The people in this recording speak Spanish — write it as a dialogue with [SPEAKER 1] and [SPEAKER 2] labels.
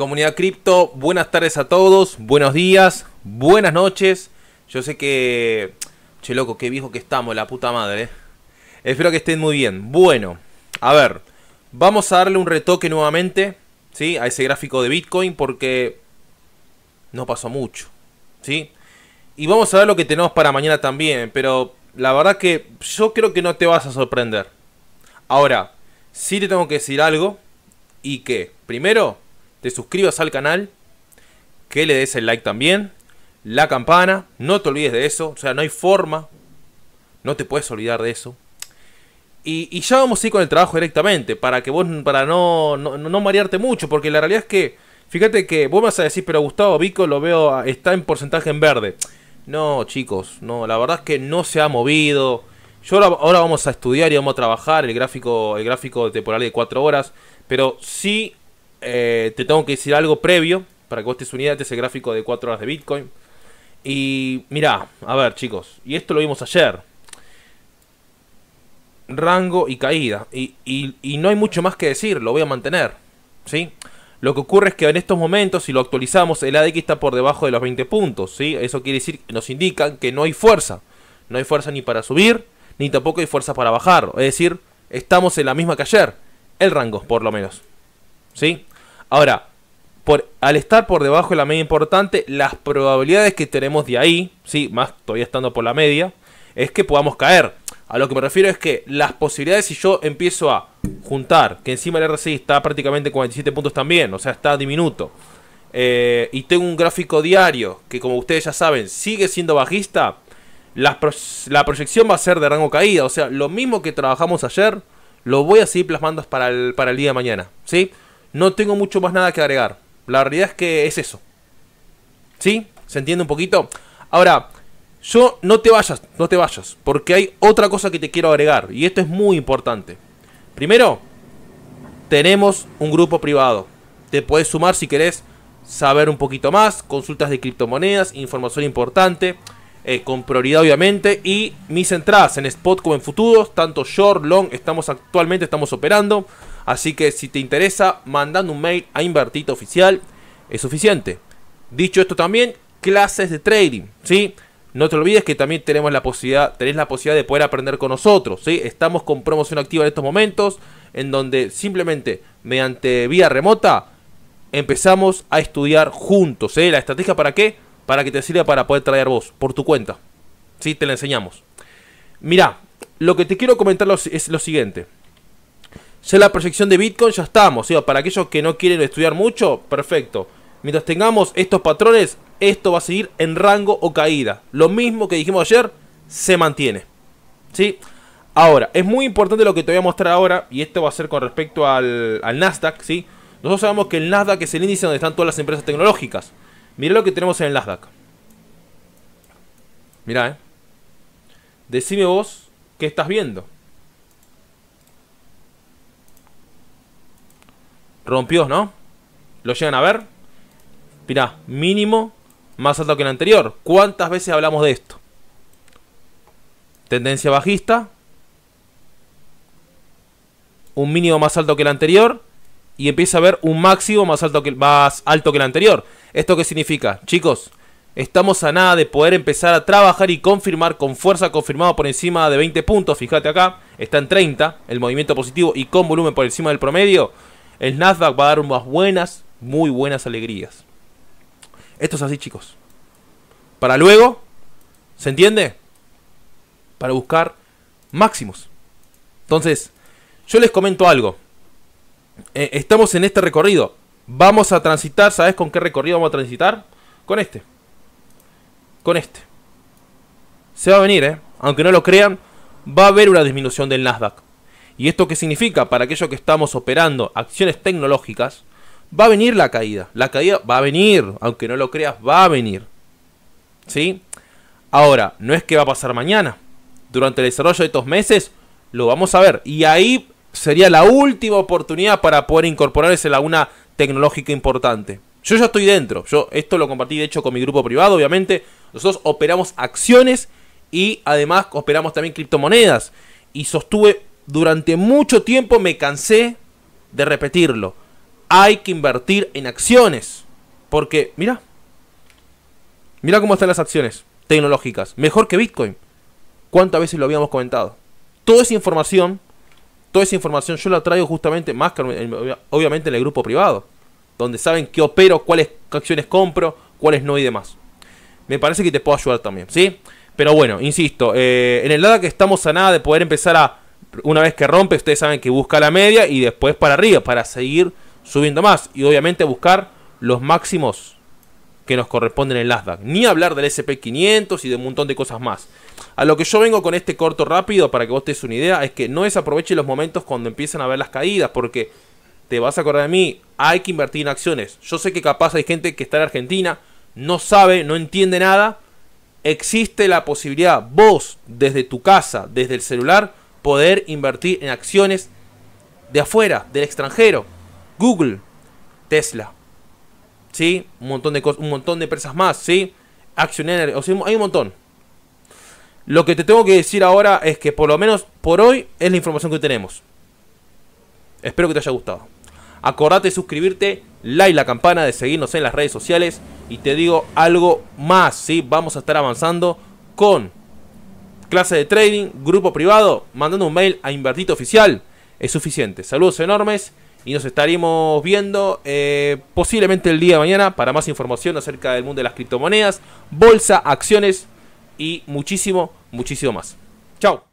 [SPEAKER 1] Comunidad Cripto, buenas tardes a todos, buenos días, buenas noches. Yo sé que... Che, loco, qué viejo que estamos, la puta madre. Eh. Espero que estén muy bien. Bueno, a ver, vamos a darle un retoque nuevamente, ¿sí? A ese gráfico de Bitcoin porque no pasó mucho, ¿sí? Y vamos a ver lo que tenemos para mañana también, pero la verdad que yo creo que no te vas a sorprender. Ahora, si te tengo que decir algo y que, primero, te suscribas al canal, que le des el like también, la campana, no te olvides de eso, o sea, no hay forma, no te puedes olvidar de eso. Y, ya vamos a ir con el trabajo directamente, para que vos, para no, no, marearte mucho, porque la realidad es que, fíjate que vos me vas a decir, pero Gustavo Vico lo veo, ah, está en porcentaje en verde. No, chicos, no, la verdad es que no se ha movido. Yo ahora, vamos a estudiar y vamos a trabajar el gráfico, el gráfico temporal de 4 horas, pero sí eh, te tengo que decir algo previo para que vos te unidas ese gráfico de 4 horas de Bitcoin. Y mira a ver chicos, y esto lo vimos ayer. Rango y caída. Y, no hay mucho más que decir, lo voy a mantener. ¿Sí? Lo que ocurre es que en estos momentos, si lo actualizamos, el ADX está por debajo de los 20 puntos. ¿sí? Eso quiere decir, nos indican que no hay fuerza. No hay fuerza ni para subir, ni tampoco hay fuerza para bajar. Es decir, estamos en la misma que ayer. El rango, por lo menos. ¿Sí? Ahora, por, al estar por debajo de la media importante, las probabilidades que tenemos de ahí, sí, más todavía estando por la media, es que podamos caer. A lo que me refiero es que las posibilidades, si yo empiezo a juntar, que encima el RSI está prácticamente 47 puntos también, o sea, está diminuto, eh, y tengo un gráfico diario que, como ustedes ya saben, sigue siendo bajista, la, proyección va a ser de rango caída, o sea, lo mismo que trabajamos ayer, lo voy a seguir plasmando para el, para el día de mañana, ¿sí? No tengo mucho más nada que agregar. La realidad es que es eso. ¿Sí? ¿Se entiende un poquito? Ahora, yo no te vayas, no te vayas, porque hay otra cosa que te quiero agregar, y esto es muy importante. Primero, tenemos un grupo privado. Te puedes sumar si querés saber un poquito más, consultas de criptomonedas, información importante, eh, con prioridad obviamente, y mis entradas en spot como en futuros, tanto short, long, estamos actualmente, estamos operando. Así que si te interesa, mandando un mail a Invertito Oficial es suficiente. Dicho esto también, clases de trading, ¿sí? No te olvides que también tenemos la posibilidad, tenés la posibilidad de poder aprender con nosotros, ¿sí? Estamos con promoción activa en estos momentos, en donde simplemente mediante vía remota empezamos a estudiar juntos, La estrategia para qué? Para que te sirva para poder traer vos, por tu cuenta. ¿Sí? Te la enseñamos. Mira, lo que te quiero comentar es lo siguiente. Ya la proyección de Bitcoin ya estamos. ¿sí? para aquellos que no quieren estudiar mucho, perfecto. Mientras tengamos estos patrones, esto va a seguir en rango o caída. Lo mismo que dijimos ayer, se mantiene. ¿Sí? Ahora, es muy importante lo que te voy a mostrar ahora, y esto va a ser con respecto al, Nasdaq, ¿sí? Nosotros sabemos que el Nasdaq es el índice donde están todas las empresas tecnológicas. Mirá lo que tenemos en el Nasdaq. Mirá, ¿eh? Decime vos qué estás viendo. Rompió, ¿no? ¿Lo llegan a ver? Mirá, mínimo más alto que el anterior. ¿Cuántas veces hablamos de esto? Tendencia bajista. Un mínimo más alto que el anterior. Y empieza a ver un máximo más alto que, más alto que el anterior. ¿Esto qué significa? Chicos, estamos a nada de poder empezar a trabajar y confirmar con fuerza confirmado por encima de 20 puntos. Fíjate acá, está en 30 el movimiento positivo y con volumen por encima del promedio. El Nasdaq va a dar unas buenas, muy buenas alegrías. Esto es así, chicos. Para luego, ¿se entiende? Para buscar máximos. Entonces, yo les comento algo. Eh, estamos en este recorrido. Vamos a transitar, ¿sabes con qué recorrido vamos a transitar? Con este. Con este. Se va a venir, ¿eh? Aunque no lo crean, va a haber una disminución del Nasdaq. ¿Y esto qué significa? Para aquellos que estamos operando acciones tecnológicas, va a venir la caída. La caída va a venir, aunque no lo creas, va a venir. ¿Sí? Ahora, no es que va a pasar mañana. Durante el desarrollo de estos meses, lo vamos a ver. Y ahí sería la última oportunidad para poder incorporarse a una tecnológica importante. Yo ya estoy dentro. Yo esto lo compartí de hecho con mi grupo privado, obviamente. Nosotros operamos acciones y además operamos también criptomonedas. Y sostuve durante mucho tiempo me cansé de repetirlo. Hay que invertir en acciones. Porque, mira, mira cómo están las acciones tecnológicas. Mejor que Bitcoin. ¿Cuántas veces lo habíamos comentado? Toda esa información, toda esa información yo la traigo justamente más que obviamente en el grupo privado. Donde saben qué opero, cuáles acciones compro, cuáles no y demás. Me parece que te puedo ayudar también, ¿sí? Pero bueno, insisto, eh, en el lado que estamos a nada de poder empezar a una vez que rompe, ustedes saben que busca la media y después para arriba, para seguir subiendo más. Y obviamente buscar los máximos que nos corresponden en el Nasdaq. Ni hablar del SP500 y de un montón de cosas más. A lo que yo vengo con este corto rápido, para que vos te des una idea, es que no desaproveche los momentos cuando empiezan a ver las caídas, porque te vas a acordar de mí, hay que invertir en acciones. Yo sé que capaz hay gente que está en Argentina, no sabe, no entiende nada. Existe la posibilidad, vos, desde tu casa, desde el celular, poder invertir en acciones de afuera, del extranjero. Google, Tesla, ¿sí? Un montón de, un montón de empresas más, ¿sí? Action hay un montón. Lo que te tengo que decir ahora es que por lo menos por hoy es la información que tenemos. Espero que te haya gustado. Acordate de suscribirte, like la campana, de seguirnos en las redes sociales. Y te digo algo más, ¿sí? Vamos a estar avanzando con clase de trading, grupo privado, mandando un mail a Invertito Oficial. Es suficiente. Saludos enormes y nos estaremos viendo eh, posiblemente el día de mañana para más información acerca del mundo de las criptomonedas, bolsa, acciones y muchísimo, muchísimo más. Chao.